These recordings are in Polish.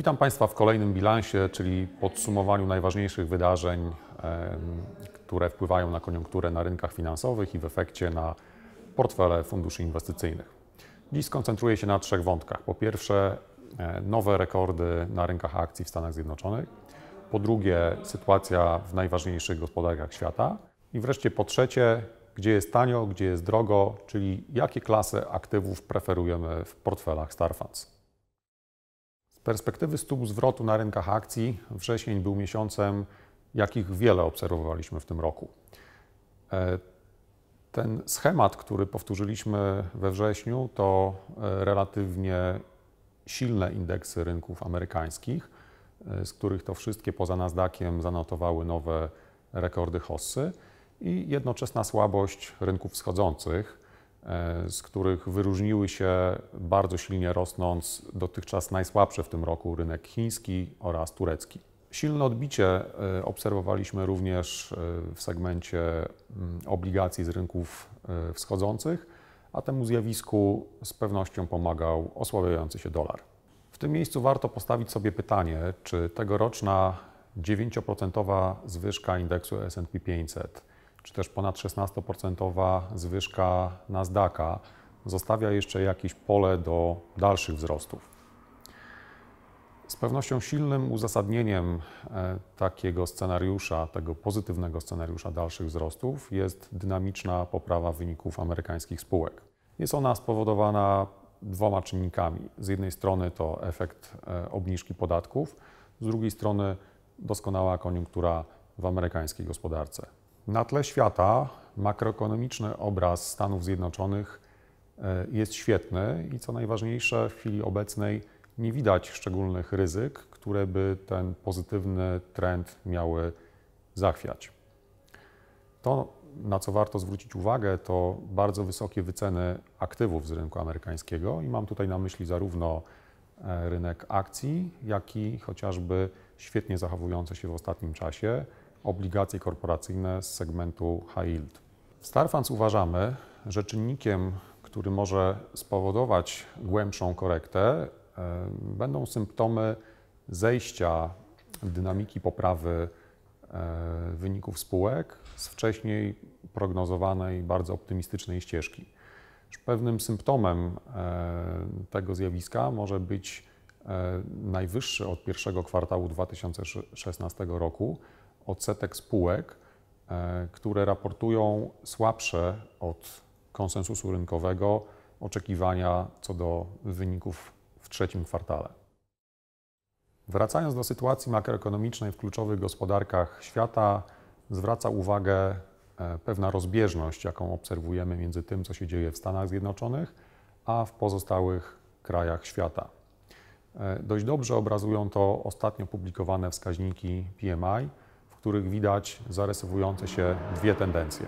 Witam Państwa w kolejnym bilansie, czyli podsumowaniu najważniejszych wydarzeń, które wpływają na koniunkturę na rynkach finansowych i w efekcie na portfele funduszy inwestycyjnych. Dziś skoncentruję się na trzech wątkach. Po pierwsze, e, nowe rekordy na rynkach akcji w Stanach Zjednoczonych. Po drugie, sytuacja w najważniejszych gospodarkach świata. I wreszcie po trzecie, gdzie jest tanio, gdzie jest drogo, czyli jakie klasy aktywów preferujemy w portfelach Star Funds. Z perspektywy stóp zwrotu na rynkach akcji wrzesień był miesiącem, jakich wiele obserwowaliśmy w tym roku. E, ten schemat, który powtórzyliśmy we wrześniu, to e, relatywnie silne indeksy rynków amerykańskich, e, z których to wszystkie poza Nasdaqiem zanotowały nowe rekordy hossy i jednoczesna słabość rynków wschodzących, E, z których wyróżniły się bardzo silnie rosnąc dotychczas najsłabsze w tym roku rynek chiński oraz turecki. Silne odbicie e, obserwowaliśmy również e, w segmencie mm, obligacji z rynków wschodzących, a temu zjawisku z pewnością pomagał osłabiający się dolar. W tym miejscu warto postawić sobie pytanie, czy tegoroczna 9% zwyżka indeksu SP 500 czy też ponad 16% zwyżka Nasdaqa zostawia jeszcze jakieś pole do dalszych wzrostów. Z pewnością silnym uzasadnieniem e, takiego scenariusza, tego pozytywnego scenariusza dalszych wzrostów jest dynamiczna poprawa wyników amerykańskich spółek. Jest ona spowodowana dwoma czynnikami. Z jednej strony to efekt e, obniżki podatków, z drugiej strony doskonała koniunktura w amerykańskiej gospodarce. Na tle świata makroekonomiczny obraz Stanów Zjednoczonych e, jest świetny i co najważniejsze, w chwili obecnej nie widać szczególnych ryzyk, które by ten pozytywny trend miały zachwiać. To, na co warto zwrócić uwagę, to bardzo wysokie wyceny aktywów z rynku amerykańskiego i mam tutaj na myśli zarówno e, rynek akcji, jak i chociażby świetnie zachowujące się w ostatnim czasie obligacje korporacyjne z segmentu high yield. W Starfans uważamy, że czynnikiem, który może spowodować głębszą korektę, e, będą symptomy zejścia dynamiki poprawy e, wyników spółek z wcześniej prognozowanej bardzo optymistycznej ścieżki. Pewnym symptomem e, tego zjawiska może być E, najwyższy od pierwszego kwartału 2016 roku odsetek spółek, e, które raportują słabsze od konsensusu rynkowego oczekiwania co do wyników w trzecim kwartale. Wracając do sytuacji makroekonomicznej w kluczowych gospodarkach świata, zwraca uwagę e, pewna rozbieżność, jaką obserwujemy między tym, co się dzieje w Stanach Zjednoczonych, a w pozostałych krajach świata. E, dość dobrze obrazują to ostatnio publikowane wskaźniki PMI, w których widać zarysowujące się dwie tendencje.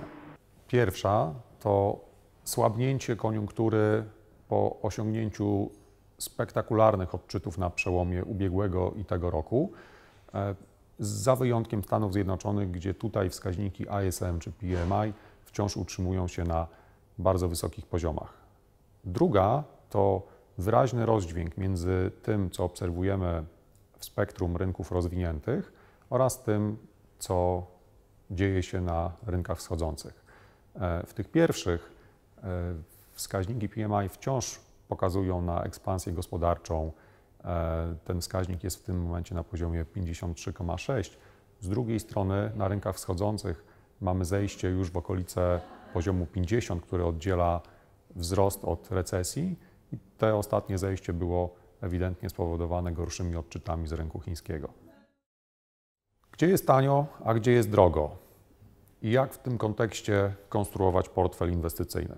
Pierwsza to słabnięcie koniunktury po osiągnięciu spektakularnych odczytów na przełomie ubiegłego i tego roku, e, za wyjątkiem Stanów Zjednoczonych, gdzie tutaj wskaźniki ISM czy PMI wciąż utrzymują się na bardzo wysokich poziomach. Druga to wyraźny rozdźwięk między tym, co obserwujemy w spektrum rynków rozwiniętych oraz tym, co dzieje się na rynkach wschodzących. E, w tych pierwszych e, wskaźniki PMI wciąż pokazują na ekspansję gospodarczą. E, ten wskaźnik jest w tym momencie na poziomie 53,6. Z drugiej strony na rynkach wschodzących mamy zejście już w okolice poziomu 50, który oddziela wzrost od recesji i te ostatnie zejście było ewidentnie spowodowane gorszymi odczytami z rynku chińskiego. Gdzie jest tanio, a gdzie jest drogo? I jak w tym kontekście konstruować portfel inwestycyjny?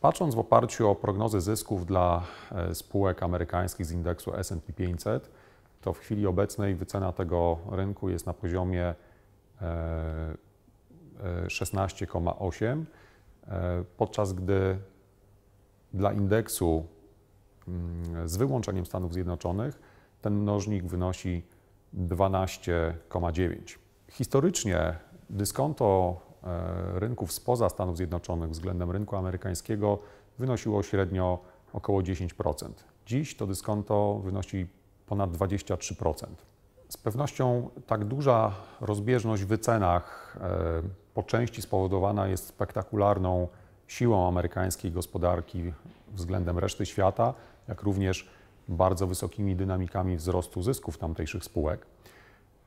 Patrząc w oparciu o prognozy zysków dla e, spółek amerykańskich z indeksu SP 500, to w chwili obecnej wycena tego rynku jest na poziomie 16,8, e, e, podczas gdy dla indeksu mm, z wyłączeniem Stanów Zjednoczonych ten mnożnik wynosi 12,9. Historycznie dyskonto e, rynków spoza Stanów Zjednoczonych względem rynku amerykańskiego wynosiło średnio około 10%. Dziś to dyskonto wynosi ponad 23%. Z pewnością tak duża rozbieżność w wycenach e, po części spowodowana jest spektakularną siłą amerykańskiej gospodarki względem reszty świata, jak również bardzo wysokimi dynamikami wzrostu zysków tamtejszych spółek.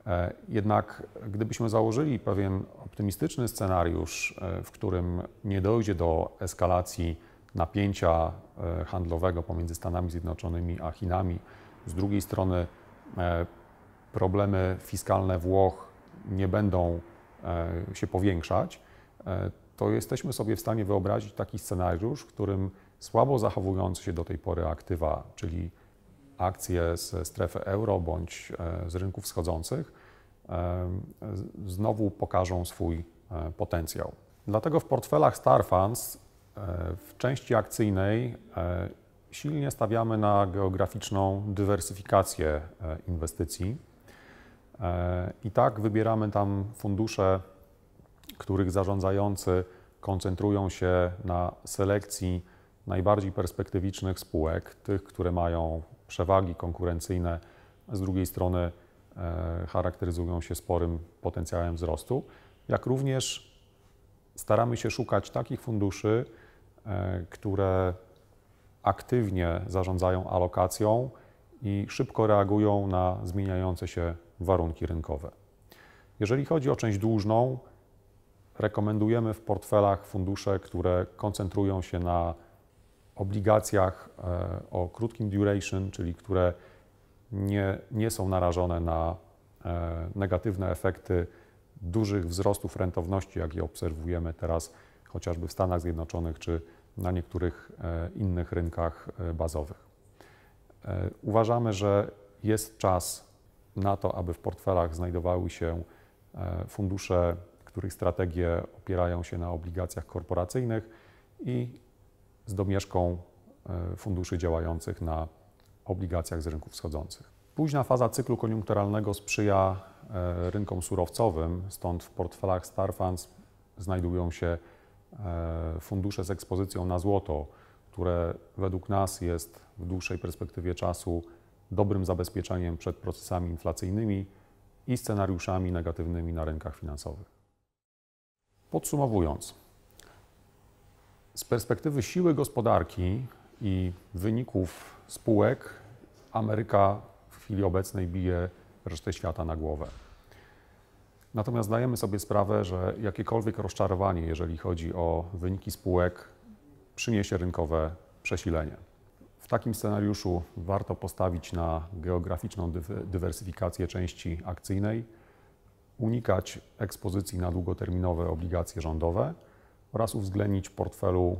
E, jednak gdybyśmy założyli pewien optymistyczny scenariusz, e, w którym nie dojdzie do eskalacji napięcia e, handlowego pomiędzy Stanami Zjednoczonymi a Chinami, z drugiej strony problemy fiskalne Włoch nie będą się powiększać, to jesteśmy sobie w stanie wyobrazić taki scenariusz, w którym słabo zachowujące się do tej pory aktywa, czyli akcje ze strefy euro bądź e, z rynków wschodzących, e, znowu pokażą swój e, potencjał. Dlatego w portfelach Star Funds w części akcyjnej silnie stawiamy na geograficzną dywersyfikację inwestycji. I tak wybieramy tam fundusze których zarządzający koncentrują się na selekcji najbardziej perspektywicznych spółek, tych, które mają przewagi konkurencyjne, z drugiej strony e, charakteryzują się sporym potencjałem wzrostu, jak również staramy się szukać takich funduszy, e, które aktywnie zarządzają alokacją i szybko reagują na zmieniające się warunki rynkowe. Jeżeli chodzi o część dłużną, rekomendujemy w portfelach fundusze, które koncentrują się na obligacjach e, o krótkim duration, czyli które nie, nie są narażone na e, negatywne efekty dużych wzrostów rentowności, jak je obserwujemy teraz chociażby w Stanach Zjednoczonych czy na niektórych e, innych rynkach bazowych. Uważamy, że jest czas na to, aby w portfelach znajdowały się fundusze których strategie opierają się na obligacjach korporacyjnych i z domieszką e, funduszy działających na obligacjach z rynków wschodzących. Późna faza cyklu koniunkturalnego sprzyja e, rynkom surowcowym, stąd w portfelach Star Funds znajdują się e, fundusze z ekspozycją na złoto, które według nas jest w dłuższej perspektywie czasu dobrym zabezpieczeniem przed procesami inflacyjnymi i scenariuszami negatywnymi na rynkach finansowych. Podsumowując, z perspektywy siły gospodarki i wyników spółek, Ameryka w chwili obecnej bije resztę świata na głowę. Natomiast zdajemy sobie sprawę, że jakiekolwiek rozczarowanie, jeżeli chodzi o wyniki spółek, przyniesie rynkowe przesilenie. W takim scenariuszu warto postawić na geograficzną dywersyfikację części akcyjnej unikać ekspozycji na długoterminowe obligacje rządowe oraz uwzględnić w portfelu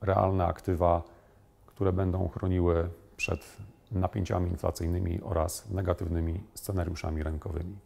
realne aktywa, które będą chroniły przed napięciami inflacyjnymi oraz negatywnymi scenariuszami rynkowymi.